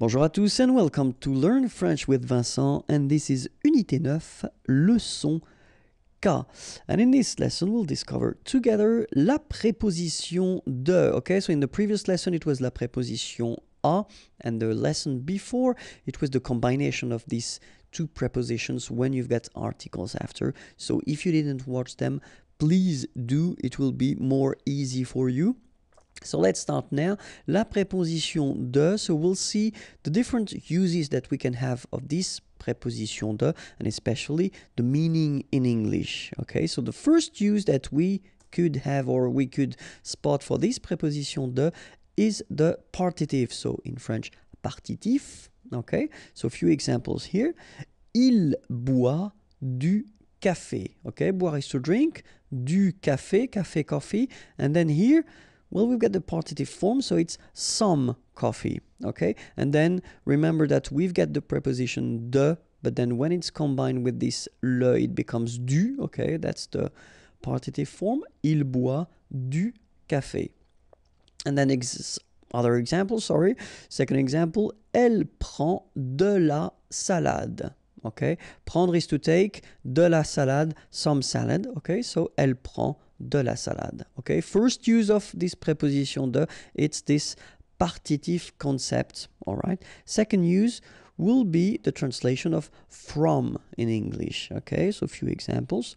Bonjour à tous and welcome to Learn French with Vincent and this is Unité 9, leçon K. And in this lesson we'll discover together la préposition de. Okay, so in the previous lesson it was la préposition a and the lesson before it was the combination of these two prepositions when you've got articles after. So if you didn't watch them, please do. It will be more easy for you. So let's start now. La préposition de. So we'll see the different uses that we can have of this préposition de and especially the meaning in English. Okay, so the first use that we could have or we could spot for this préposition de is the partitive. So in French, partitif. Okay, so a few examples here. Il boit du café. Okay, boire is to drink, du café, café, coffee. And then here, well, we've got the partitive form, so it's some coffee, okay? And then remember that we've got the preposition de, but then when it's combined with this le, it becomes du, okay? That's the partitive form. Il boit du café. And then ex other example, sorry. Second example, elle prend de la salade. Okay, prendre is to take, de la salade, some salad. Okay, so elle prend de la salade. Okay, first use of this preposition de, it's this partitive concept, all right? Second use will be the translation of from in English, okay? So a few examples.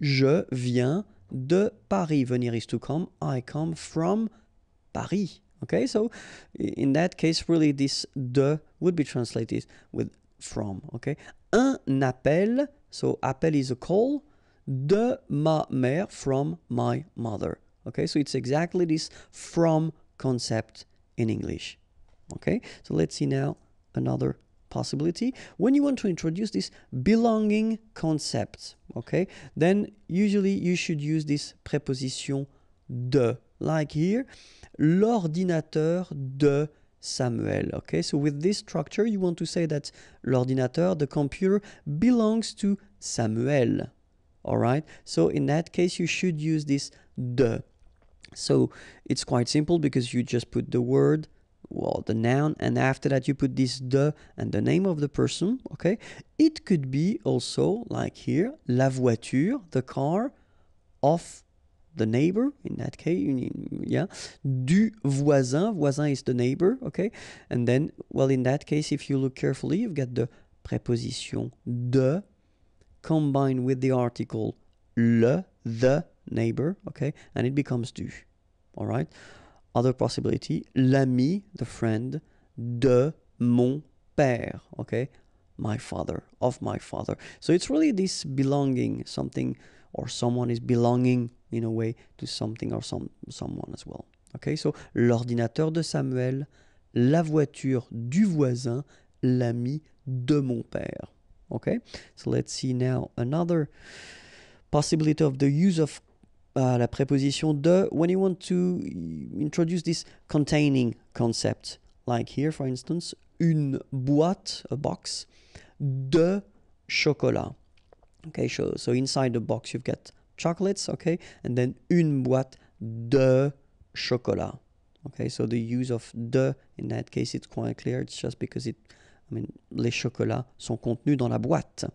Je viens de Paris. Venir is to come. I come from Paris, okay? So in that case, really this de would be translated with from, okay? Un appel, so appel is a call de ma mère from my mother. Okay, so it's exactly this from concept in English. Okay, so let's see now another possibility. When you want to introduce this belonging concept, okay, then usually you should use this preposition de. Like here, l'ordinateur de Samuel. Okay, so with this structure, you want to say that l'ordinateur, the computer, belongs to Samuel all right? So in that case, you should use this the. So it's quite simple because you just put the word, well, the noun, and after that you put this the and the name of the person, okay? It could be also, like here, la voiture, the car, of the neighbor, in that case, you need, yeah, du voisin, voisin is the neighbor, okay? And then, well, in that case, if you look carefully, you've got the preposition de, Combine with the article le, the neighbor, okay, and it becomes du. All right. Other possibility, l'ami, the friend, de mon père, okay, my father, of my father. So it's really this belonging, something or someone is belonging in a way to something or some someone as well. Okay, so l'ordinateur de Samuel, la voiture du voisin, l'ami de mon père okay so let's see now another possibility of the use of uh, la preposition de when you want to uh, introduce this containing concept like here for instance une boîte a box de chocolat okay so, so inside the box you've got chocolates okay and then une boîte de chocolat okay so the use of de in that case it's quite clear it's just because it les chocolats sont contenus dans la boîte.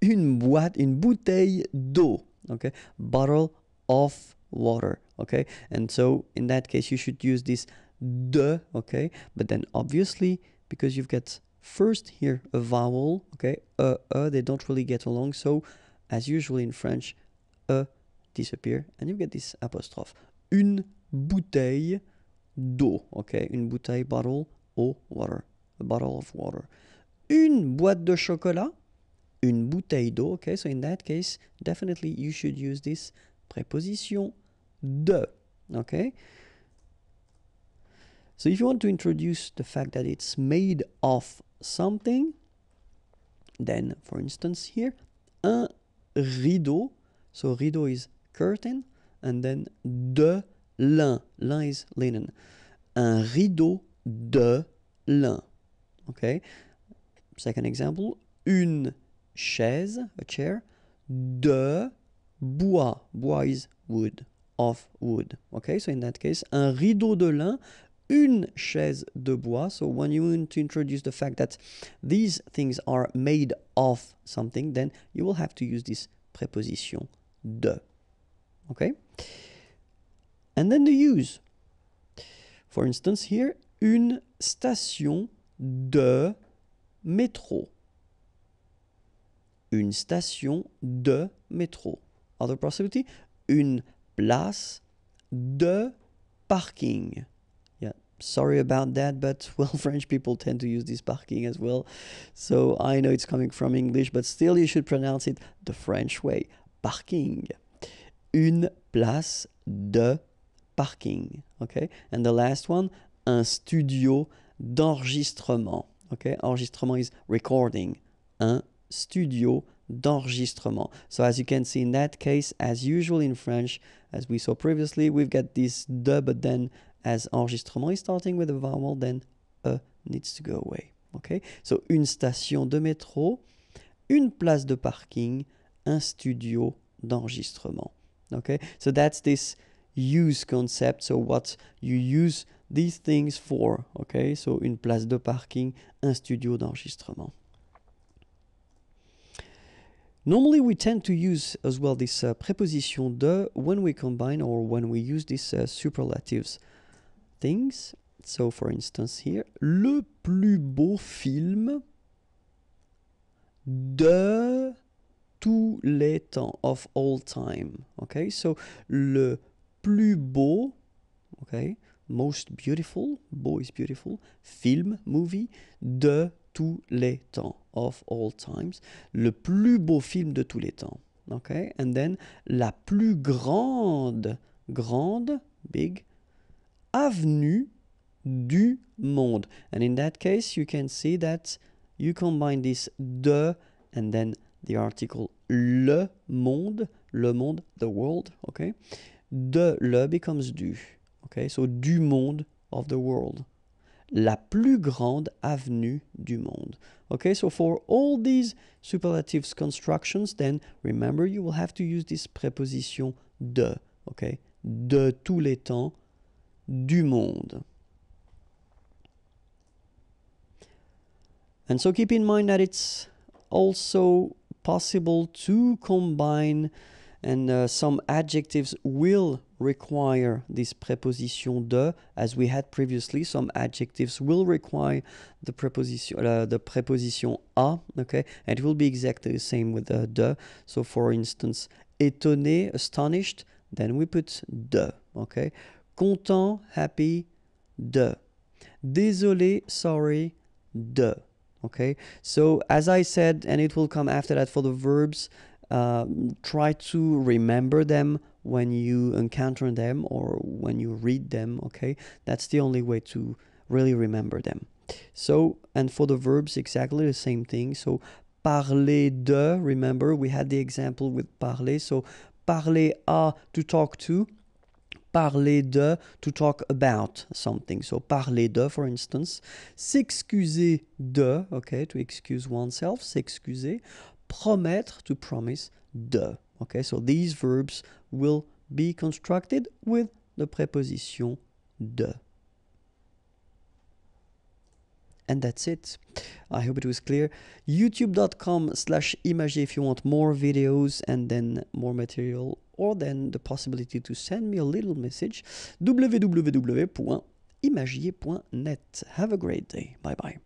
Une boîte, une bouteille d'eau. Okay, bottle of water. Okay, and so in that case you should use this de. Okay, but then obviously because you've got first here a vowel. Okay, uh, uh, they don't really get along. So as usual in French, uh disappear and you get this apostrophe. Une bouteille d'eau. Okay, une bouteille bottle eau water bottle of water. Une boîte de chocolat, une bouteille d'eau. Okay, so in that case, definitely you should use this preposition de. Okay. So if you want to introduce the fact that it's made of something, then for instance here, un rideau. So rideau is curtain, and then de lin. Lin is linen. Un rideau de lin. Okay. Second example. Une chaise, a chair. De bois. Bois is wood. Of wood. Okay. So in that case, un rideau de lin, une chaise de bois. So when you want to introduce the fact that these things are made of something, then you will have to use this preposition de. Okay? And then the use. For instance, here, une station de métro. Une station de métro. Other possibility, une place de parking. Yeah, sorry about that, but well, French people tend to use this parking as well. So I know it's coming from English, but still you should pronounce it the French way. Parking. Une place de parking. Okay, and the last one, un studio d'enregistrement. Okay, enregistrement is recording. Un studio d'enregistrement. So as you can see in that case, as usual in French, as we saw previously, we've got this de, but then as enregistrement is starting with a vowel, then a needs to go away. Okay? So une station de métro, une place de parking, un studio d'enregistrement. Okay? So that's this use concept, so what you use these things for, okay? So une place de parking, un studio d'enregistrement. Normally, we tend to use as well this uh, preposition de when we combine or when we use these uh, superlatives things. So, for instance, here, le plus beau film de tous les temps, of all time. Okay, so le plus beau, ok, most beautiful, beau is beautiful, film, movie, de tous les temps, of all times, le plus beau film de tous les temps, ok, and then la plus grande, grande, big, avenue du monde, and in that case you can see that you combine this de and then the article le monde, le monde, the world, ok De le becomes du. Okay, so du monde of the world. La plus grande avenue du monde. Okay, so for all these superlatives constructions, then remember you will have to use this preposition de. Okay, de tous les temps, du monde. And so keep in mind that it's also possible to combine and uh, some adjectives will require this preposition de as we had previously some adjectives will require the preposition uh, the preposition a okay and it will be exactly the same with the de so for instance étonné astonished then we put de okay content happy de désolé sorry de okay so as i said and it will come after that for the verbs um, try to remember them when you encounter them or when you read them okay that's the only way to really remember them so and for the verbs exactly the same thing so parler de remember we had the example with parler so parler à to talk to parler de to talk about something so parler de for instance s'excuser de okay to excuse oneself s'excuser promettre, to promise, de. Okay, so these verbs will be constructed with the preposition de. And that's it. I hope it was clear. YouTube.com slash image if you want more videos and then more material or then the possibility to send me a little message. www.imagier.net. Have a great day. Bye bye.